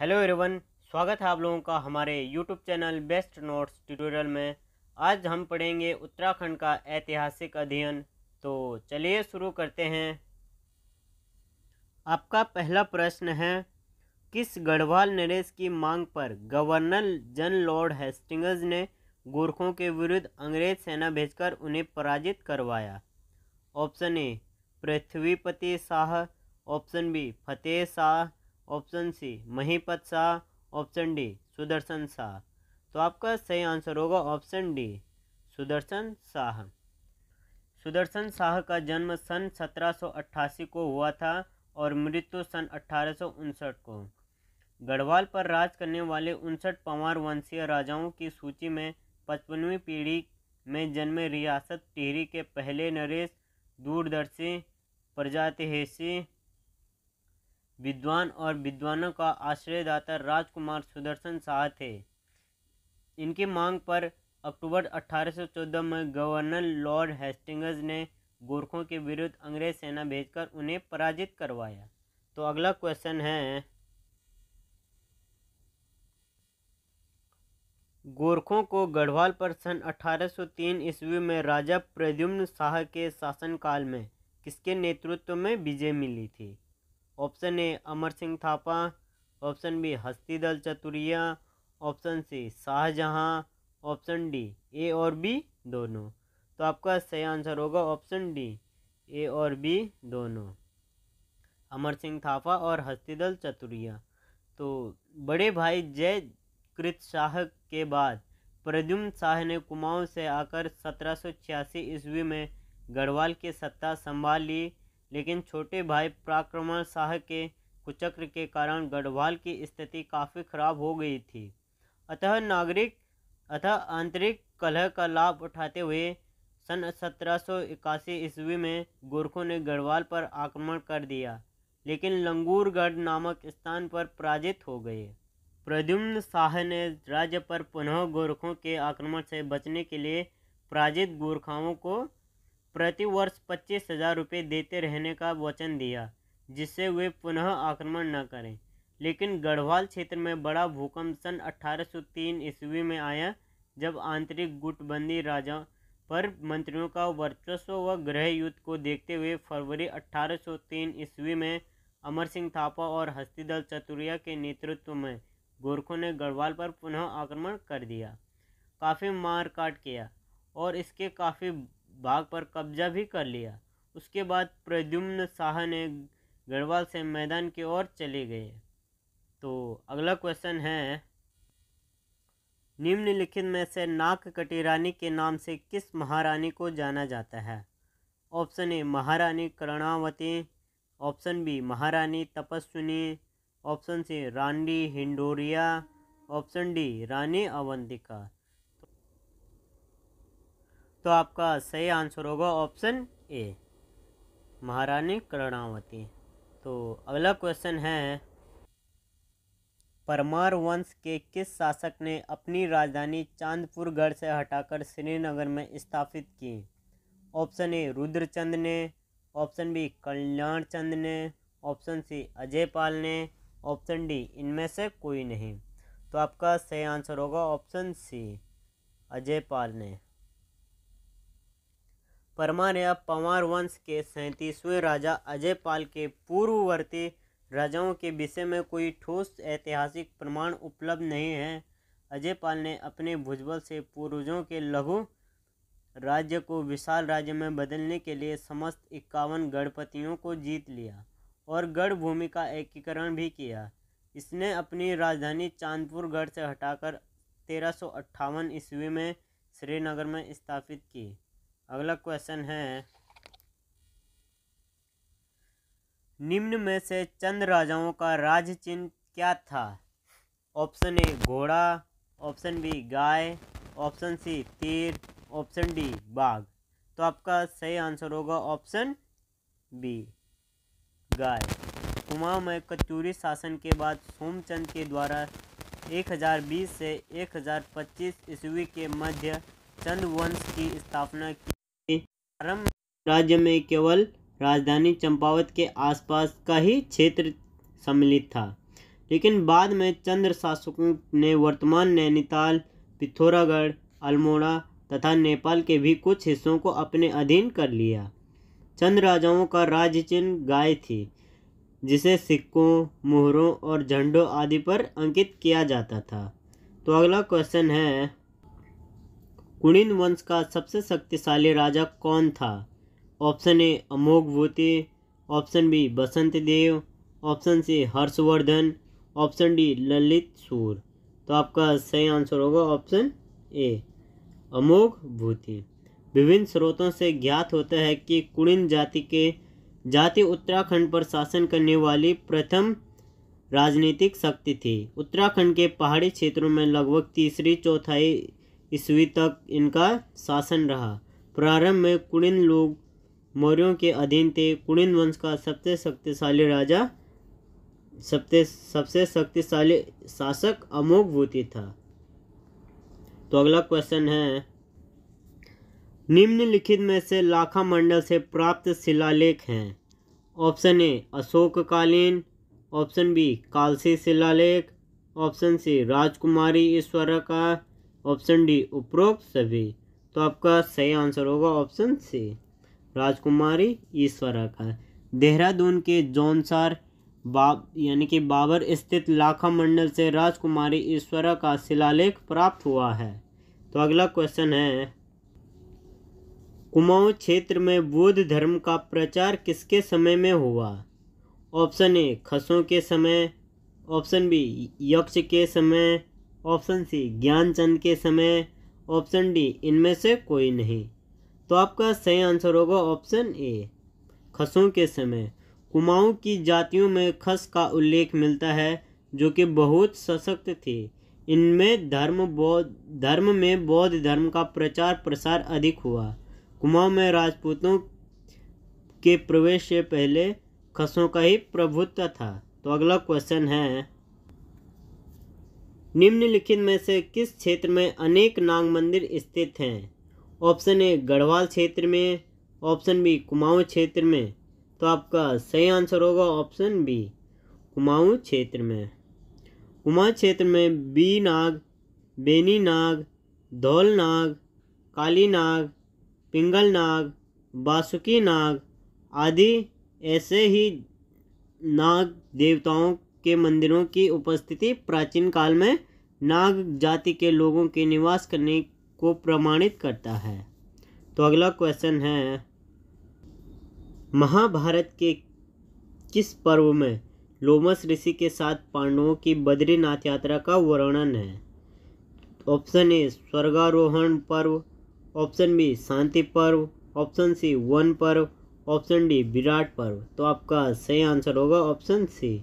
hello everyone स्वागत है आप लोगों का हमारे YouTube channel Best Notes tutorial में आज हम पढ़ेंगे उत्तराखंड का ऐतिहासिक अध्ययन तो चलिए शुरू करते हैं आपका पहला प्रश्न है किस गढ़वाल नरेश की मांग पर गवर्नर जन लॉर्ड हेस्टिंगज ने गोरखों के विरुद्ध अंग्रेज सेना भेजकर उन्हें पराजित करवाया option A Prithvipati Shah option B Fateh Shah option C Mahipat Shah option D Sudarshan Shah तो आपका सही आंसर होगा ऑप्शन डी सुदर्शन शाह सुदर्शन शाह का जन्म सन 1788 को हुआ था और मृत्यु सन अठारह को गढ़वाल पर राज करने वाले उनसठ पंवार वंशीय राजाओं की सूची में पचपनवीं पीढ़ी में जन्मे रियासत टिहरी के पहले नरेश दूरदर्शी प्रजातिहेसी विद्वान और विद्वानों का आश्रयदाता राजकुमार सुदर्शन शाह थे इनकी मांग पर अक्टूबर 1814 में गवर्नर लॉर्ड हेस्टिंग्स ने गोरखों के विरुद्ध अंग्रेज सेना भेजकर उन्हें पराजित करवाया तो अगला क्वेश्चन है गोरखों को गढ़वाल पर सन 1803 ईस्वी में राजा प्रद्युम्न शाह के शासनकाल में किसके नेतृत्व में विजय मिली थी option A Amar Singh Thapa option B Hastidal Chaturiya option C Shahjahan option D A और बी दोनों तो आपका सही आंसर होगा ऑप्शन डी ए और बी दोनों अमर सिंह थापा और हस्तीदल चतुरिया तो बड़े भाई जय कृत शाह के बाद प्रद्युम शाह ने कुमाऊँ से आकर सत्रह छियासी ईस्वी में गढ़वाल की सत्ता संभाल ली लेकिन छोटे भाई पराक्रमण शाह के कुचक्र के कारण गढ़वाल की स्थिति काफ़ी खराब हो गई थी अतः नागरिक अतः आंतरिक कलह का लाभ उठाते हुए सन सत्रह ईस्वी में गोरखों ने गढ़वाल पर आक्रमण कर दिया लेकिन लंगूरगढ़ नामक स्थान पर पराजित हो गए प्रद्युम्न शाह ने राज्य पर पुनः गोरखों के आक्रमण से बचने के लिए पराजित गोरखाओं को प्रतिवर्ष पच्चीस हजार रुपये देते रहने का वचन दिया जिससे वे पुनः आक्रमण न करें लेकिन गढ़वाल क्षेत्र में बड़ा भूकंप सन 1803 ईस्वी में आया जब आंतरिक गुटबंदी राजा पर मंत्रियों का वर्चस्व व गृह युद्ध को देखते हुए फरवरी 1803 ईस्वी में अमर सिंह थापा और हस्तीदल चतुरिया के नेतृत्व में गोरखों ने गढ़वाल पर पुनः आक्रमण कर दिया काफ़ी मार काट किया और इसके काफ़ी भाग पर कब्जा भी कर लिया उसके बाद प्रद्युम्न शाह ने गढ़वाल से मैदान की ओर चले गए तो अगला क्वेश्चन है निम्नलिखित में से नाक कटी रानी के नाम से किस महारानी को जाना जाता है ऑप्शन ए महारानी करणावती ऑप्शन बी महारानी तपस्विनी ऑप्शन सी रानी हिंडोरिया ऑप्शन डी रानी अवंतिका तो आपका सही आंसर होगा ऑप्शन ए महारानी कर्णावती तो अगला क्वेश्चन है परमार वंश के किस शासक ने अपनी राजधानी गढ़ से हटाकर श्रीनगर में स्थापित की ऑप्शन ए रुद्रचंद ने ऑप्शन बी कल्याण चंद ने ऑप्शन सी अजय पाल ने ऑप्शन डी इनमें से कोई नहीं तो आपका सही आंसर होगा ऑप्शन सी अजय पाल ने परमार या पंवार वंश के सैंतीसवें राजा अजय पाल के पूर्ववर्ती राजाओं के विषय में कोई ठोस ऐतिहासिक प्रमाण उपलब्ध नहीं है अजय पाल ने अपने भुजबल से पूर्वजों के लघु राज्य को विशाल राज्य में बदलने के लिए समस्त इक्यावन गणपतियों को जीत लिया और गढ़ भूमि का एकीकरण भी किया इसने अपनी राजधानी चांदपुर गढ़ से हटाकर तेरह ईस्वी में श्रीनगर में स्थापित की अगला क्वेश्चन है निम्न में से चंद राजाओं का राज चिन्ह क्या था ऑप्शन ए घोड़ा ऑप्शन बी गाय ऑप्शन सी तीर ऑप्शन डी बाघ तो आपका सही आंसर होगा ऑप्शन बी गाय में कचूरी शासन के बाद सोमचंद के द्वारा 1020 से 1025 ईस्वी के मध्य चंद वंश की स्थापना की प्रारंभ राज्य में केवल राजधानी चंपावत के आसपास का ही क्षेत्र सम्मिलित था लेकिन बाद में चंद्र शासकों ने वर्तमान नैनीताल पिथौरागढ़ अल्मोड़ा तथा नेपाल के भी कुछ हिस्सों को अपने अधीन कर लिया चंद राजाओं का राज्य चिन्ह गाय थी जिसे सिक्कों मोहरों और झंडों आदि पर अंकित किया जाता था तो अगला क्वेश्चन है कुणिन वंश का सबसे शक्तिशाली राजा कौन था option A Amoghbhuti option B Basant Dev option C Harshvardhan option D Lalit Sur तो आपका सही आंसर होगा ऑप्शन ए अमोघ भूति विभिन्न स्रोतों से ज्ञात होता है कि कुणिन जाति के जाति उत्तराखंड पर शासन करने वाली प्रथम राजनीतिक शक्ति थी उत्तराखंड के पहाड़ी क्षेत्रों में लगभग तीसरी चौथाई ईस्वी तक इनका शासन रहा प्रारंभ में कुणिन लोग मौर्यों के अधीन थे कुणिन वंश का सबसे शक्तिशाली राजा सबसे सबसे शक्तिशाली शासक अमोघभूति था तो अगला क्वेश्चन है निम्नलिखित में से लाखा मंडल से प्राप्त शिलालेख हैं ऑप्शन ए अशोककालीन ऑप्शन बी कालसी शिलालेख ऑप्शन सी राजकुमारी ईश्वर का ऑप्शन डी उपरोक्त सभी तो आपका सही आंसर होगा ऑप्शन सी राजकुमारी ईश्वरा का देहरादून के जौनसार बाब यानी कि बाबर स्थित लाखा मंडल से राजकुमारी ईश्वरा का शिलालेख प्राप्त हुआ है तो अगला क्वेश्चन है कुमाऊं क्षेत्र में बौद्ध धर्म का प्रचार किसके समय में हुआ ऑप्शन ए खसों के समय ऑप्शन बी यक्ष के समय ऑप्शन सी ज्ञानचंद के समय ऑप्शन डी इनमें से कोई नहीं तो आपका सही आंसर होगा ऑप्शन ए खसों के समय कुमाऊं की जातियों में खस का उल्लेख मिलता है जो कि बहुत सशक्त थी इनमें धर्म बौद्ध धर्म में बौद्ध धर्म का प्रचार प्रसार अधिक हुआ कुमाऊं में राजपूतों के प्रवेश से पहले खसों का ही प्रभुत्व था तो अगला क्वेश्चन है निम्नलिखित में से किस क्षेत्र में अनेक नाग मंदिर स्थित हैं ऑप्शन ए गढ़वाल क्षेत्र में ऑप्शन बी कुमाऊं क्षेत्र में तो आपका सही आंसर होगा ऑप्शन बी कुमाऊं क्षेत्र में कुमाऊं क्षेत्र में बी नाग बेनी नाग धौल नाग काली नाग पिंगल नाग बासुकी नाग आदि ऐसे ही नाग देवताओं के मंदिरों की उपस्थिति प्राचीन काल में नाग जाति के लोगों के निवास करने को प्रमाणित करता है तो अगला क्वेश्चन है महाभारत के किस पर्व में लोमस ऋषि के साथ पांडवों की बद्रीनाथ यात्रा का वर्णन है ऑप्शन ए स्वर्गारोहण पर्व option B Shanti Parv option C Van Parv option D Virat Parv तो आपका सही आंसर होगा ऑप्शन सी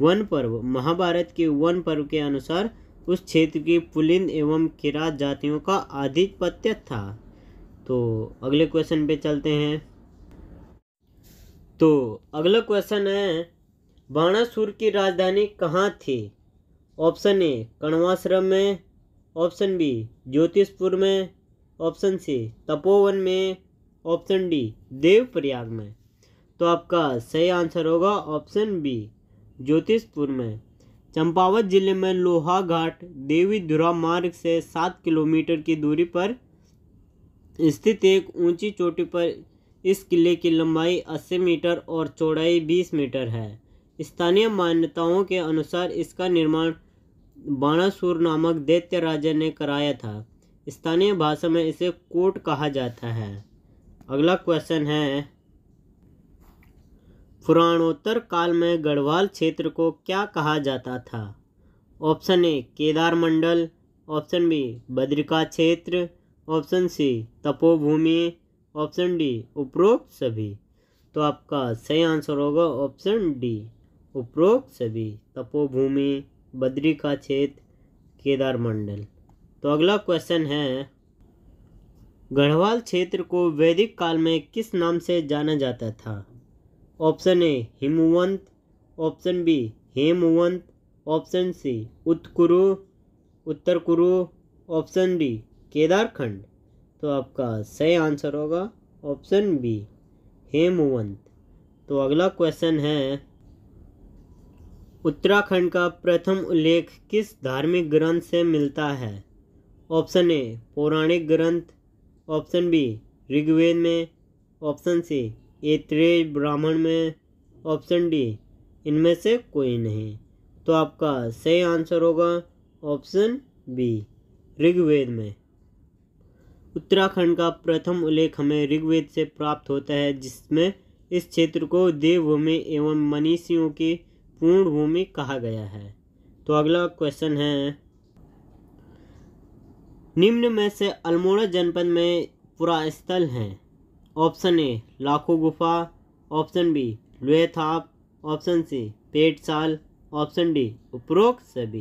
वन पर्व महाभारत के वन पर्व के अनुसार उस क्षेत्र की पुलिंद एवं किरात जातियों का आधिपत्य था तो अगले क्वेश्चन पे चलते हैं तो अगला क्वेश्चन है बाणासुर की राजधानी कहाँ थी ऑप्शन ए कण्वाश्रम में ऑप्शन बी ज्योतिषपुर में ऑप्शन सी तपोवन में ऑप्शन डी देवप्रयाग में तो आपका सही आंसर होगा ऑप्शन बी ज्योतिषपुर में चंपावत जिले में घाट देवी धुरा मार्ग से सात किलोमीटर की दूरी पर स्थित एक ऊंची चोटी पर इस किले की लंबाई 80 मीटर और चौड़ाई 20 मीटर है स्थानीय मान्यताओं के अनुसार इसका निर्माण बाणासुर नामक दैत्य राजा ने कराया था स्थानीय भाषा में इसे कोट कहा जाता है अगला क्वेश्चन है पुराणोत्तर काल में गढ़वाल क्षेत्र को क्या कहा जाता था option A Kedar Mandal option B Badrika Kshetra option C Tapobhumi option D उपरोक्त सभी तो आपका सही आंसर होगा ऑप्शन डी उपरोक्त सभी तपोभूमि बद्रिका क्षेत्र केदार मंडल तो अगला क्वेश्चन है गढ़वाल क्षेत्र को वैदिक काल में किस नाम से जाना जाता था option A Himvant option B Hemvant option C Utkuru Uttar Kuru option D Kedarkhand तो आपका सही आंसर होगा ऑप्शन बी हेमवंत तो अगला क्वेश्चन है उत्तराखंड का प्रथम उल्लेख किस धार्मिक ग्रंथ से मिलता है ऑप्शन ए पौराणिक ग्रंथ ऑप्शन बी ऋग्वेद में ऑप्शन सी ए त्रेय ब्राह्मण में ऑप्शन डी इनमें से कोई नहीं तो आपका सही आंसर होगा ऑप्शन बी ऋग्वेद में उत्तराखंड का प्रथम उल्लेख हमें ऋग्वेद से प्राप्त होता है जिसमें इस क्षेत्र को देवभूमि एवं मनीषियों की पूर्ण भूमि कहा गया है तो अगला क्वेश्चन है निम्न में से अल्मोड़ा जनपद में पुरास्थल हैं ऑप्शन ए लाखों गुफा ऑप्शन बी लोहे थाप ऑप्शन सी पेट साल ऑप्शन डी उपरोक्त सभी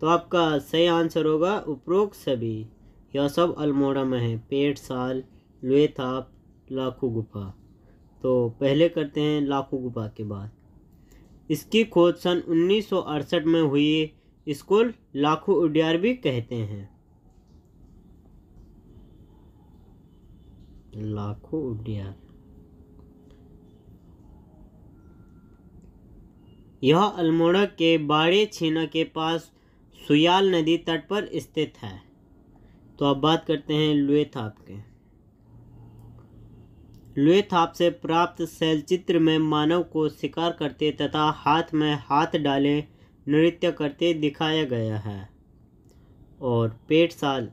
तो आपका सही आंसर होगा उपरोक्त सभी यह सब अल्मोड़ा में है पेट साल लोहे थाप लाखों गुफा तो पहले करते हैं लाखों गुफा के बाद इसकी खोज सन 1968 में हुई इसको लाखों उडियार भी कहते हैं लाखों उड्डयन यह अल्मोड़ा के बाड़े छीना के पास सुयाल नदी तट पर स्थित है तो अब बात करते हैं लुए थाप के लुए थाप से प्राप्त शैलचित्र में मानव को शिकार करते तथा हाथ में हाथ डाले नृत्य करते दिखाया गया है और पेट साल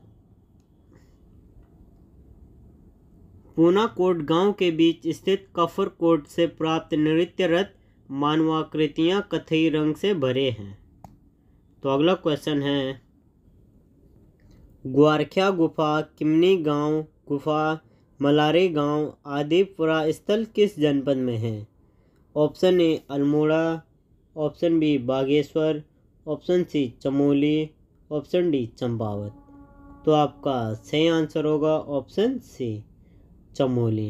पूना कोट गांव के बीच स्थित कफर कोट से प्राप्त नृत्यरत मानवाकृतियाँ कथई रंग से भरे हैं तो अगला क्वेश्चन है ग्वारख्या गुफा किमनी गांव गुफा मलारे गांव आदिपुरा स्थल किस जनपद में है option A Almora option B Bageshwar option C Chamoli option D Champawat तो आपका सही आंसर होगा ऑप्शन सी चमोली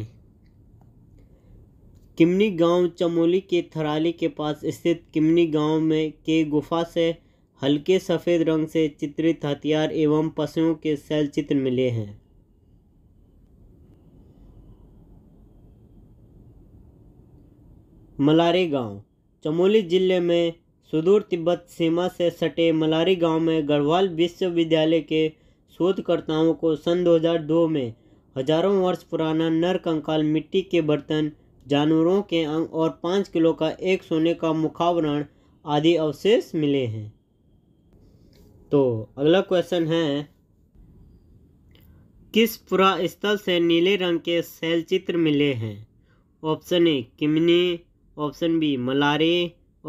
किमनी गांव चमोली के थराली के पास स्थित किमनी गांव में के गुफा से हल्के सफ़ेद रंग से चित्रित हथियार एवं पशुओं के शैल चित्र मिले हैं मलारी गांव चमोली जिले में सुदूर तिब्बत सीमा से सटे मलारी गांव में गढ़वाल विश्वविद्यालय के शोधकर्ताओं को सन 2002 में हजारों वर्ष पुराना नर कंकाल मिट्टी के बर्तन जानवरों के अंग और पाँच किलो का एक सोने का मुखावरण आदि अवशेष मिले हैं तो अगला क्वेश्चन है किस पुरा स्थल से नीले रंग के शैल चित्र मिले हैं option A Kimni option B Malari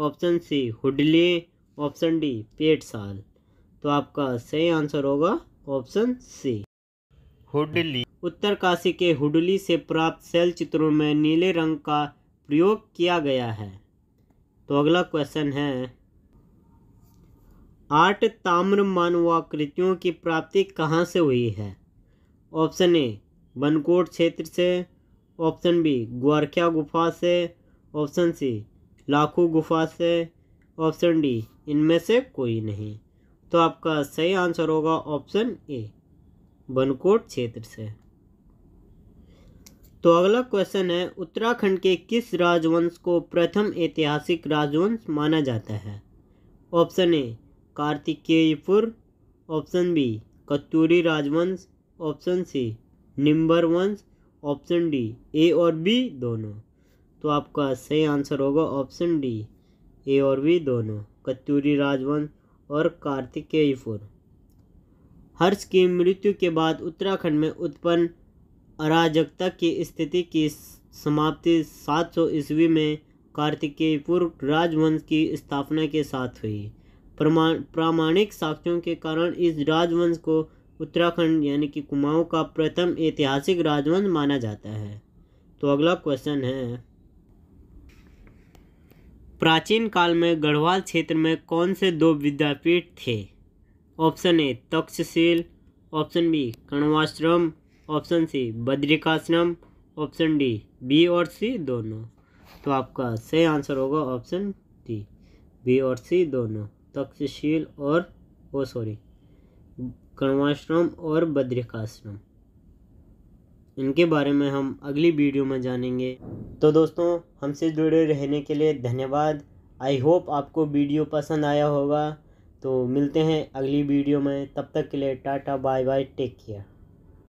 option C Hudli option D Petsal तो आपका सही आंसर होगा ऑप्शन सी हुडली उत्तरकाशी के हुडली से प्राप्त सेल चित्रों में नीले रंग का प्रयोग किया गया है तो अगला क्वेश्चन है आठ ताम्र मानवाकृतियों की प्राप्ति कहाँ से हुई है ऑप्शन ए बनकोट क्षेत्र से ऑप्शन बी ग्वारख्या गुफा से ऑप्शन सी लाखू गुफा से ऑप्शन डी इनमें से कोई नहीं तो आपका सही आंसर होगा ऑप्शन ए बनकोट क्षेत्र से तो अगला क्वेश्चन है उत्तराखंड के किस राजवंश को प्रथम ऐतिहासिक राजवंश माना जाता है option A Kartikeyapur option B Katyuri राजवंश ऑप्शन सी निम्बर वंश ऑप्शन डी ए और बी दोनों तो आपका सही आंसर होगा ऑप्शन डी ए और बी दोनों कत्तूरी राजवंश और कार्तिकेयपुर हर्ष की मृत्यु के बाद उत्तराखंड में उत्पन्न अराजकता की स्थिति की समाप्ति 700 सौ ईस्वी में कार्तिकेयपुर राजवंश की स्थापना के साथ हुई प्रामाणिक साक्ष्यों के कारण इस राजवंश को उत्तराखंड यानी कि कुमाऊं का प्रथम ऐतिहासिक राजवंश माना जाता है तो अगला क्वेश्चन है प्राचीन काल में गढ़वाल क्षेत्र में कौन से दो विद्यापीठ थे option A Takshashila option B Kanvashram option C Badrikashram option D B और सी दोनों तो आपका सही आंसर होगा ऑप्शन डी बी और सी दोनों तक्षशील और ओ सॉरी कण्वाश्रम और बद्रिकाश्रम इनके बारे में हम अगली वीडियो में जानेंगे तो दोस्तों हमसे जुड़े रहने के लिए धन्यवाद आई होप आपको वीडियो पसंद आया होगा तो मिलते हैं अगली वीडियो में तब तक के लिए tata bye bye take care